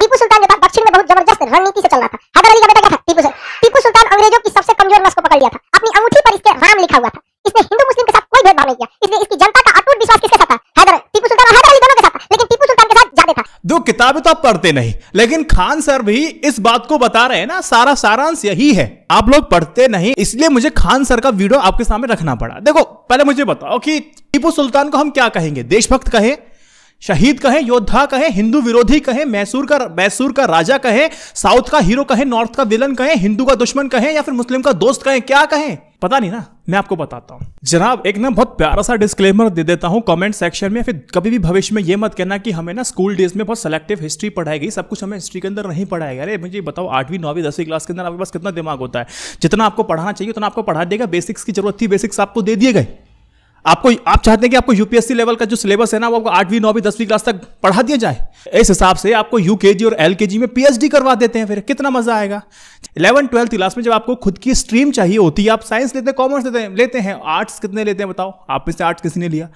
टीपू सुल्तान के पास दक्षिण में बहुत जबरदस्त रणनीति से चल रहा था हैदर अली का बेटा क्या था टीपू सुल्तान टीपू सुल्तान अंग्रेजों की सबसे कमजोर नस को पकड़ लिया था अपनी अंगूठी पर इसके राम लिखा हुआ था इसने हिंदू मुस्लिम के साथ कोई भेदभाव नहीं किया इसलिए इसकी जनता का अटूट विश्वास किसके साथ था हैदर टीपू सुल्तान और हैदर अली दोनों के साथ था लेकिन टीपू सुल्तान के साथ ज्यादा था दो किताबें तो आप पढ़ते नहीं लेकिन खान सर भी इस बात को बता रहे हैं ना सारा सारांश यही है आप लोग पढ़ते नहीं इसलिए मुझे खान सर का वीडियो आपके सामने रखना पड़ा देखो पहले मुझे बताओ कि टीपू सुल्तान को हम क्या कहेंगे देशभक्त कहें शहीद कहें योद्धा कहे हिंदू विरोधी कहें मैसूर का मैसूर का राजा कहे साउथ का हीरो कहें नॉर्थ का विलन कहें हिंदू का दुश्मन कहें या फिर मुस्लिम का दोस्त कहे क्या कहे पता नहीं ना मैं आपको बताता हूँ जनाब एक ना बहुत प्यारा सा डिस्क्लेमर दे देता हूँ कमेंट सेक्शन में फिर कभी भी भविष्य में ये मत कहना कि हमें ना स्कूल डेज में बहुत सेलेक्टिव हिस्ट्री पढ़ाई गई सब कुछ हमें हिस्ट्री के अंदर नहीं पढ़ाया गया अरे मुझे बताओ आठवीं नौवीं दसवीं क्लास के अंदर आपके पास कितना दिमाग होता है जितना आपको पढ़ाना चाहिए उतना आपको पढ़ा देगा बेसिक्स की जरूरत थी बेसिक्स आपको दे दिए गए आपको आप चाहते हैं कि आपको यूपीएससी लेवल का जो सिलेबस है ना वो आपको आठवीं नौवीं दसवीं क्लास तक पढ़ा दिया जाए इस हिसाब से आपको यूकेजी और एलकेजी में पीएचडी करवा देते हैं फिर कितना मजा आएगा इलेवन ट्वेल्थ क्लास में जब आपको खुद की स्ट्रीम चाहिए होती है आप साइंस लेते हैं कॉमर्स लेते हैं लेते हैं आर्ट्स कितने लेते हैं बताओ आप में से आर्ट्स किसी ने लिया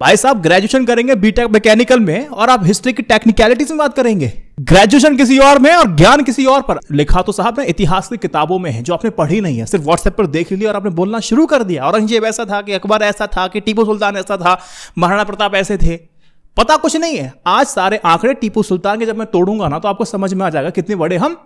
भाई साहब ग्रेजुएशन करेंगे बीटेक मैकेनिकल में और आप हिस्ट्री की टेक्निकलिटीज में बात करेंगे ग्रेजुएशन किसी और में और ज्ञान किसी और पर लिखा तो साहब ना इतिहास की किताबों में है जो आपने पढ़ी नहीं है सिर्फ व्हाट्सएप पर देख लिया और आपने बोलना शुरू कर दिया औरंगजेब ऐसा था कि अकबर ऐसा था कि टीपू सुल्तान ऐसा था महाराणा प्रताप ऐसे थे पता कुछ नहीं है आज सारे आंकड़े टीपू सुल्तान के जब मैं तोड़ूंगा ना तो आपको समझ में आ जाएगा कितने बड़े हम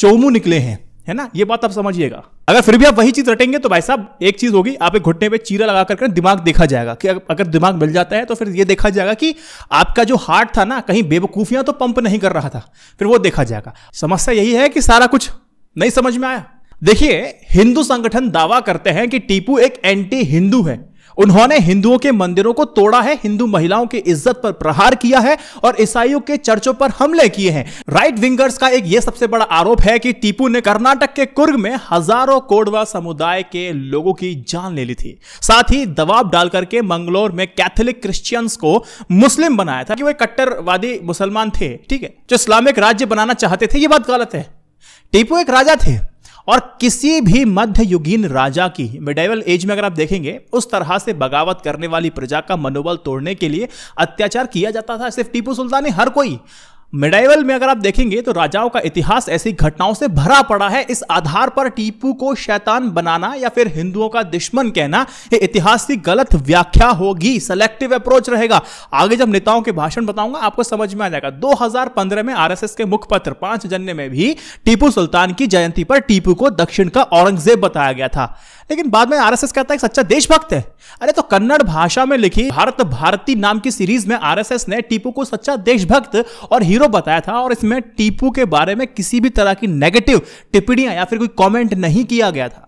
चौमू निकले हैं है ना ये बात आप समझिएगा अगर फिर भी आप वही चीज रटेंगे तो भाई साहब एक चीज होगी आप एक घुटने पे चीरा लगा करके दिमाग देखा जाएगा कि अगर दिमाग मिल जाता है तो फिर ये देखा जाएगा कि आपका जो हार्ट था ना कहीं बेवकूफियां तो पंप नहीं कर रहा था फिर वो देखा जाएगा समस्या यही है कि सारा कुछ नहीं समझ में आया देखिए हिंदू संगठन दावा करते हैं कि टीपू एक एंटी हिंदू है उन्होंने हिंदुओं के मंदिरों को तोड़ा है हिंदू महिलाओं की इज्जत पर प्रहार किया है और ईसाइयों के चर्चों पर हमले किए हैं राइट विंगर्स का एक यह सबसे बड़ा आरोप है कि टीपू ने कर्नाटक के कुर्ग में हजारों कोडवा समुदाय के लोगों की जान ले ली थी साथ ही दबाव डाल करके मंगलोर में कैथोलिक क्रिश्चियंस को मुस्लिम बनाया था कि वो कट्टरवादी मुसलमान थे ठीक है जो इस्लामिक राज्य बनाना चाहते थे ये बात गलत है टीपू एक राजा थे और किसी भी मध्ययुगीन राजा की मिडेवल एज में अगर आप देखेंगे उस तरह से बगावत करने वाली प्रजा का मनोबल तोड़ने के लिए अत्याचार किया जाता था सिर्फ टीपू सुल्तान हर कोई मिडाइवल में अगर आप देखेंगे तो राजाओं का इतिहास ऐसी घटनाओं से भरा पड़ा है इस आधार पर टीपू को शैतान बनाना या फिर हिंदुओं का दुश्मन कहना ये इतिहास की गलत व्याख्या होगी सेलेक्टिव अप्रोच रहेगा आगे जब नेताओं के भाषण बताऊंगा आपको समझ में आ जाएगा 2015 में आरएसएस के मुखपत्र पांच जन्य में भी टीपू सुल्तान की जयंती पर टीपू को दक्षिण का औरंगजेब बताया गया था लेकिन बाद में आरएसएस कहता है सच्चा देशभक्त है अरे तो कन्नड़ भाषा में लिखी भारत भारती नाम की सीरीज में आरएसएस ने टीपू को सच्चा देशभक्त और हीरो बताया था और इसमें टीपू के बारे में किसी भी तरह की नेगेटिव टिप्पणियां या फिर कोई कॉमेंट नहीं किया गया था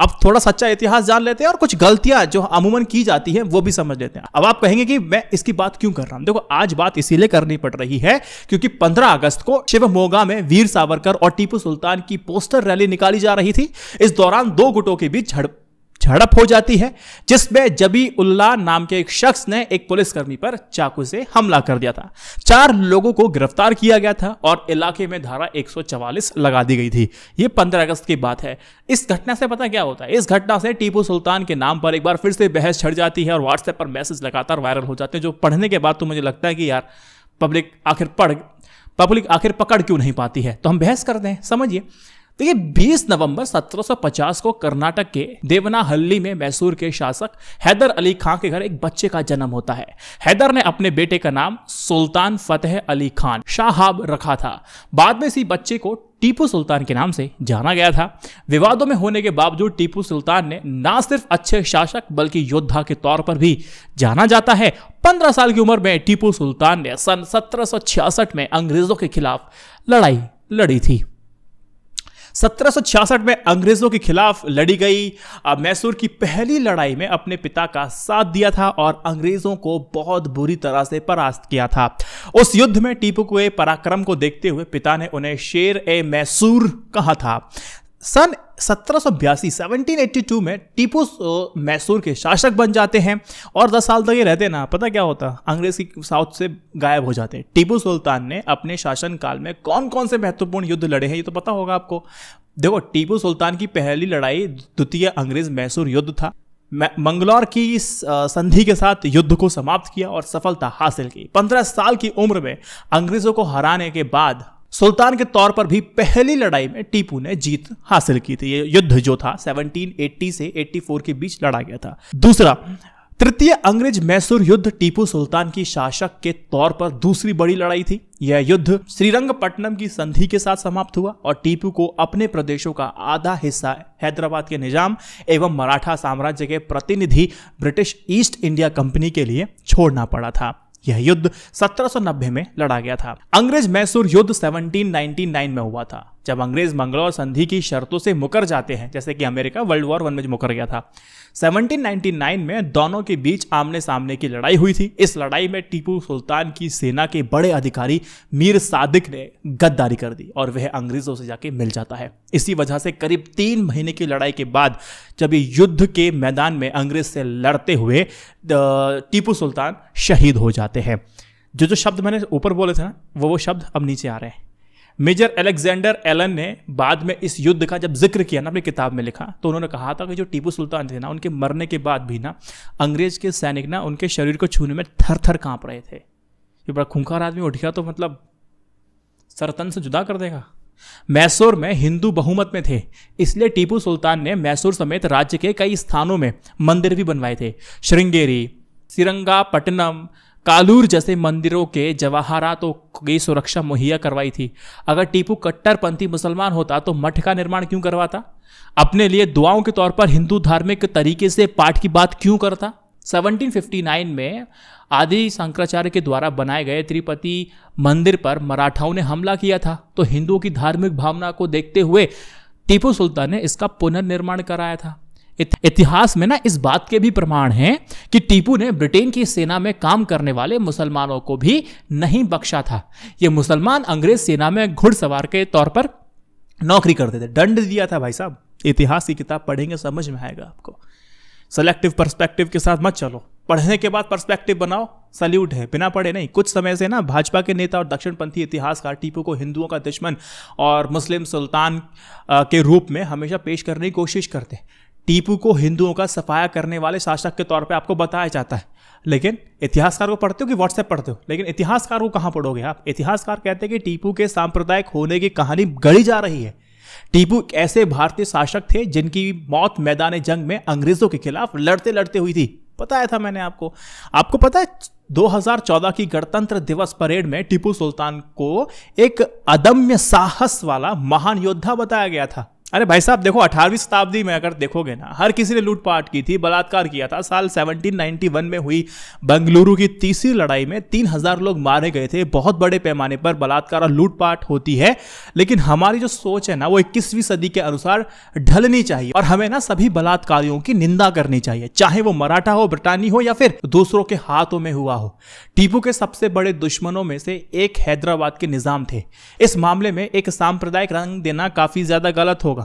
अब थोड़ा सच्चा इतिहास जान लेते हैं और कुछ गलतियां जो अमूमन की जाती है वो भी समझ लेते हैं अब आप कहेंगे कि मैं इसकी बात क्यों कर रहा हूं देखो आज बात इसीलिए करनी पड़ रही है क्योंकि 15 अगस्त को शिवमोगा में वीर सावरकर और टीपू सुल्तान की पोस्टर रैली निकाली जा रही थी इस दौरान दो गुटों के बीच झड़प झड़प हो जाती है जिसमें जबी उल्ला नाम के एक शख्स ने एक पुलिसकर्मी पर चाकू से हमला कर दिया था चार लोगों को गिरफ्तार किया गया था और इलाके में धारा 144 लगा दी गई थी ये 15 अगस्त की बात है इस घटना से पता क्या होता है इस घटना से टीपू सुल्तान के नाम पर एक बार फिर से बहस छड़ जाती है और व्हाट्सएप पर मैसेज लगातार वायरल हो जाते हैं जो पढ़ने के बाद तो मुझे लगता है कि यार पब्लिक आखिर पढ़ पब्लिक आखिर पकड़ क्यों नहीं पाती है तो हम बहस करते हैं समझिए देखिए तो 20 नवंबर 1750 को कर्नाटक के देवनाहल्ली में मैसूर के शासक हैदर अली खान के घर एक बच्चे का जन्म होता है हैदर ने अपने बेटे का नाम सुल्तान फतेह अली खान शाहब रखा था बाद में इसी बच्चे को टीपू सुल्तान के नाम से जाना गया था विवादों में होने के बावजूद टीपू सुल्तान ने ना सिर्फ अच्छे शासक बल्कि योद्धा के तौर पर भी जाना जाता है 15 साल की उम्र में टीपू सुल्तान ने सन 1766 में अंग्रेजों के खिलाफ लड़ाई लड़ी थी सत्रह में अंग्रेजों के खिलाफ लड़ी गई मैसूर की पहली लड़ाई में अपने पिता का साथ दिया था और अंग्रेजों को बहुत बुरी तरह से परास्त किया था उस युद्ध में टीपू के पराक्रम को देखते हुए पिता ने उन्हें शेर ए मैसूर कहा था सन सत्रह 1782 में टीपू मैसूर के शासक बन जाते हैं और 10 साल तक ये रहते ना पता क्या होता अंग्रेज की साउथ से गायब हो जाते हैं टीपू सुल्तान ने अपने शासनकाल में कौन कौन से महत्वपूर्ण युद्ध लड़े हैं ये तो पता होगा आपको देखो टीपू सुल्तान की पहली लड़ाई द्वितीय अंग्रेज मैसूर युद्ध था मंगलौर की संधि के साथ युद्ध को समाप्त किया और सफलता हासिल की पंद्रह साल की उम्र में अंग्रेजों को हराने के बाद सुल्तान के तौर पर भी पहली लड़ाई में टीपू ने जीत हासिल की थी ये युद्ध जो था 1780 से 84 के बीच लड़ा गया था दूसरा तृतीय अंग्रेज मैसूर युद्ध टीपू सुल्तान की शासक के तौर पर दूसरी बड़ी लड़ाई थी यह युद्ध श्रीरंगपट्टनम की संधि के साथ समाप्त हुआ और टीपू को अपने प्रदेशों का आधा हिस्सा हैदराबाद के निजाम एवं मराठा साम्राज्य के प्रतिनिधि ब्रिटिश ईस्ट इंडिया कंपनी के लिए छोड़ना पड़ा था यह युद्ध 1790 में लड़ा गया था अंग्रेज मैसूर युद्ध 1799 में हुआ था जब अंग्रेज मंगलौर संधि की शर्तों से मुकर जाते हैं जैसे कि अमेरिका वर्ल्ड वॉर वन में मुकर गया था 1799 में दोनों के बीच आमने सामने की लड़ाई हुई थी इस लड़ाई में टीपू सुल्तान की सेना के बड़े अधिकारी मीर सादिक ने गद्दारी कर दी और वह अंग्रेजों से जाके मिल जाता है इसी वजह से करीब तीन महीने की लड़ाई के बाद जब युद्ध के मैदान में अंग्रेज से लड़ते हुए टीपू सुल्तान शहीद हो जाते हैं जो जो शब्द मैंने ऊपर बोले थे ना वो वो शब्द अब नीचे आ रहे हैं मेजर एलेक्जेंडर एलन ने बाद में इस युद्ध का जब जिक्र किया ना अपनी किताब में लिखा तो उन्होंने कहा था कि जो टीपू सुल्तान थे ना उनके मरने के बाद भी ना अंग्रेज के सैनिक ना उनके शरीर को छूने में थर थर काँप रहे थे ये बड़ा खूंखार आदमी उठ गया तो मतलब सरतन से जुदा कर देगा मैसूर में हिंदू बहुमत में थे इसलिए टीपू सुल्तान ने मैसूर समेत राज्य के कई स्थानों में मंदिर भी बनवाए थे श्रृंगेरी सिरंगापट्टनम कालूर जैसे मंदिरों के जवाहरातों की सुरक्षा मुहैया करवाई थी अगर टीपू कट्टरपंथी मुसलमान होता तो मठ का निर्माण क्यों करवाता अपने लिए दुआओं के तौर पर हिंदू धार्मिक तरीके से पाठ की बात क्यों करता 1759 में आदि शंकराचार्य के द्वारा बनाए गए त्रिपति मंदिर पर मराठाओं ने हमला किया था तो हिंदुओं की धार्मिक भावना को देखते हुए टीपू सुल्तान ने इसका पुनर्निर्माण कराया था इतिहास में ना इस बात के भी प्रमाण हैं कि टीपू ने ब्रिटेन की सेना में काम करने वाले मुसलमानों को भी नहीं बख्शा था ये मुसलमान अंग्रेज सेना में घुड़सवार के तौर पर नौकरी करते थे दंड दिया था भाई साहब इतिहास की किताब पढ़ेंगे समझ में आएगा आपको सेलेक्टिव पर्सपेक्टिव के साथ मत चलो पढ़ने के बाद पर्सपेक्टिव बनाओ सल्यूट है बिना पढ़े नहीं कुछ समय से ना भाजपा के नेता और दक्षिणपंथी इतिहासकार टीपू को हिंदुओं का दुश्मन और मुस्लिम सुल्तान के रूप में हमेशा पेश करने की कोशिश करते टीपू को हिंदुओं का सफाया करने वाले शासक के तौर पे आपको बताया जाता है लेकिन इतिहासकार को पढ़ते हो कि व्हाट्सएप पढ़ते हो लेकिन इतिहासकार को कहाँ पढ़ोगे आप इतिहासकार कहते हैं कि टीपू के सांप्रदायिक होने की कहानी गढ़ी जा रही है टीपू ऐसे भारतीय शासक थे जिनकी मौत मैदान जंग में अंग्रेजों के खिलाफ लड़ते लड़ते हुई थी बताया था मैंने आपको आपको पता है 2014 की गणतंत्र दिवस परेड में टीपू सुल्तान को एक अदम्य साहस वाला महान योद्धा बताया गया था अरे भाई साहब देखो अठारहवीं शताब्दी में अगर देखोगे ना हर किसी ने लूटपाट की थी बलात्कार किया था साल 1791 में हुई बंगलुरु की तीसरी लड़ाई में 3000 लोग मारे गए थे बहुत बड़े पैमाने पर बलात्कार और लूटपाट होती है लेकिन हमारी जो सोच है ना वो इक्कीसवीं सदी के अनुसार ढलनी चाहिए और हमें ना सभी बलात्कारियों की निंदा करनी चाहिए चाहे वो मराठा हो ब्रिटानी हो या फिर दूसरों के हाथों में हुआ हो टीपू के सबसे बड़े दुश्मनों में से एक हैदराबाद के निजाम थे इस मामले में एक सांप्रदायिक रंग देना काफी ज्यादा गलत होगा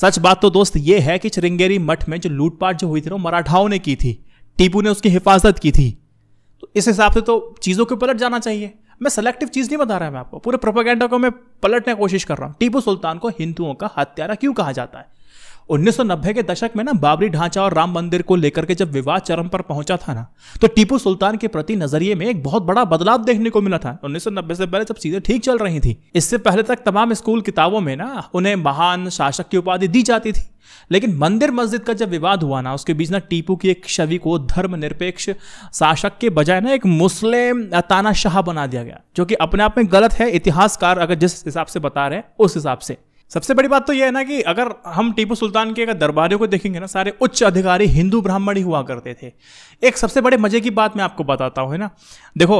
सच बात तो दोस्त ये है कि चिरंगेरी मठ में जो लूटपाट जो हुई थी ना मराठाओं ने की थी टीपू ने उसकी हिफाजत की थी तो इस हिसाब से तो चीज़ों के पलट जाना चाहिए मैं सेलेक्टिव चीज़ नहीं बता रहा मैं आपको पूरे प्रोपोगेंडा को मैं पलटने की कोशिश कर रहा हूँ टीपू सुल्तान को हिंदुओं का हत्यारा क्यों कहा जाता है 1990 के दशक में ना बाबरी ढांचा और राम मंदिर को लेकर के जब विवाद चरम पर पहुंचा था ना तो टीपू सुल्तान के प्रति नजरिए में एक बहुत बड़ा बदलाव देखने को मिला था 1990 से पहले जब चीजें ठीक चल रही थी इससे पहले तक तमाम स्कूल किताबों में ना उन्हें महान शासक की उपाधि दी जाती थी लेकिन मंदिर मस्जिद का जब विवाद हुआ ना उसके बीच ना टीपू की एक छवि को धर्मनिरपेक्ष शासक के बजाय ना एक मुस्लिम तानाशाह बना दिया गया जो कि अपने आप में गलत है इतिहासकार अगर जिस हिसाब से बता रहे हैं उस हिसाब से सबसे बड़ी बात तो यह है ना कि अगर हम टीपू सुल्तान के अगर दरबारियों को देखेंगे ना सारे उच्च अधिकारी हिंदू ब्राह्मण ही हुआ करते थे एक सबसे बड़े मजे की बात मैं आपको बताता हूँ है ना देखो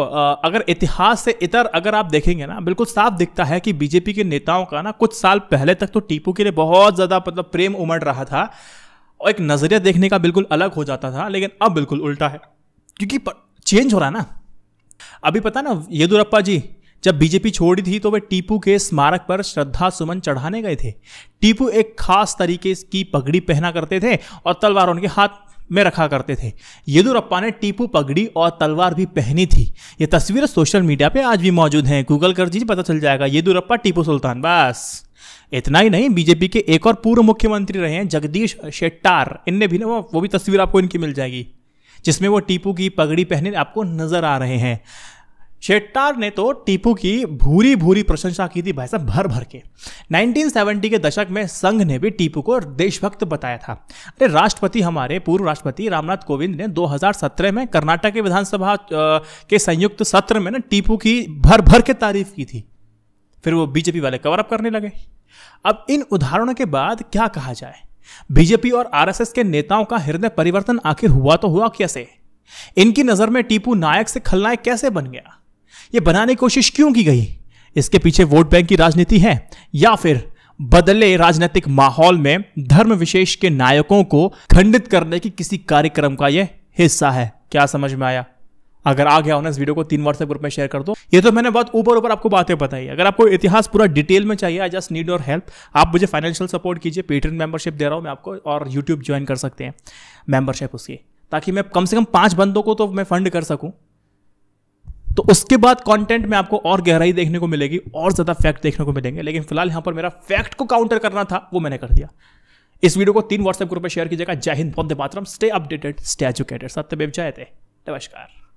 अगर इतिहास से इतर अगर आप देखेंगे ना बिल्कुल साफ दिखता है कि बीजेपी के नेताओं का ना कुछ साल पहले तक तो टीपू के लिए बहुत ज़्यादा मतलब प्रेम उमड़ रहा था और एक नज़रिया देखने का बिल्कुल अलग हो जाता था लेकिन अब बिल्कुल उल्टा है क्योंकि चेंज हो रहा है ना अभी पता ना येदुरप्पा जी जब बीजेपी छोड़ी थी तो वे टीपू के स्मारक पर श्रद्धा सुमन चढ़ाने गए थे टीपू एक खास तरीके की पगड़ी पहना करते थे और तलवार उनके हाथ में रखा करते थे येदुरप्पा ने टीपू पगड़ी और तलवार भी पहनी थी ये तस्वीर सोशल मीडिया पे आज भी मौजूद हैं गूगल कर दीजिए पता चल जाएगा येदुरप्पा टीपू सुल्तान बस इतना ही नहीं बीजेपी के एक और पूर्व मुख्यमंत्री रहे हैं जगदीश शेट्टार इनने भी ना वो भी तस्वीर आपको इनकी मिल जाएगी जिसमें वो टीपू की पगड़ी पहने आपको नजर आ रहे हैं शेट्टार ने तो टीपू की भूरी भूरी प्रशंसा की थी भाई साहब भर भर के 1970 के दशक में संघ ने भी टीपू को देशभक्त बताया था अरे राष्ट्रपति हमारे पूर्व राष्ट्रपति रामनाथ कोविंद ने 2017 में कर्नाटक के विधानसभा के संयुक्त सत्र में ना टीपू की भर भर के तारीफ की थी फिर वो बीजेपी वाले कवर अप करने लगे अब इन उदाहरणों के बाद क्या कहा जाए बीजेपी और आरएसएस के नेताओं का हृदय परिवर्तन आखिर हुआ तो हुआ कैसे इनकी नजर में टीपू नायक से खलनायक कैसे बन गया ये बनाने की कोशिश क्यों की गई इसके पीछे वोट बैंक की राजनीति है या फिर बदले राजनीतिक माहौल में धर्म विशेष के नायकों को खंडित करने की किसी कार्यक्रम का यह हिस्सा है क्या समझ में आया अगर आ गया होना इस वीडियो को तीन व्हाट्सएप ग्रुप में शेयर कर दो ये तो मैंने बहुत ऊपर ऊपर आपको बातें बताई अगर आपको इतिहास पूरा डिटेल में चाहिए I just need your help आप मुझे फाइनेंशियल सपोर्ट कीजिए पेटीएम मेंबरशिप दे रहा हूँ मैं आपको और यूट्यूब ज्वाइन कर सकते हैं मेंबरशिप उसकी ताकि मैं कम से कम पाँच बंदों को तो मैं फंड कर सकूँ तो उसके बाद कंटेंट में आपको और गहराई देखने को मिलेगी और ज़्यादा फैक्ट देखने को मिलेंगे लेकिन फिलहाल यहां पर मेरा फैक्ट को काउंटर करना था वो मैंने कर दिया इस वीडियो को तीन व्हाट्सएप ग्रुप में शेयर कीजिएगा जय हिंद बंदे मातरम स्टे अपडेटेड स्टे एजुकेटेड सत्य बेब नमस्कार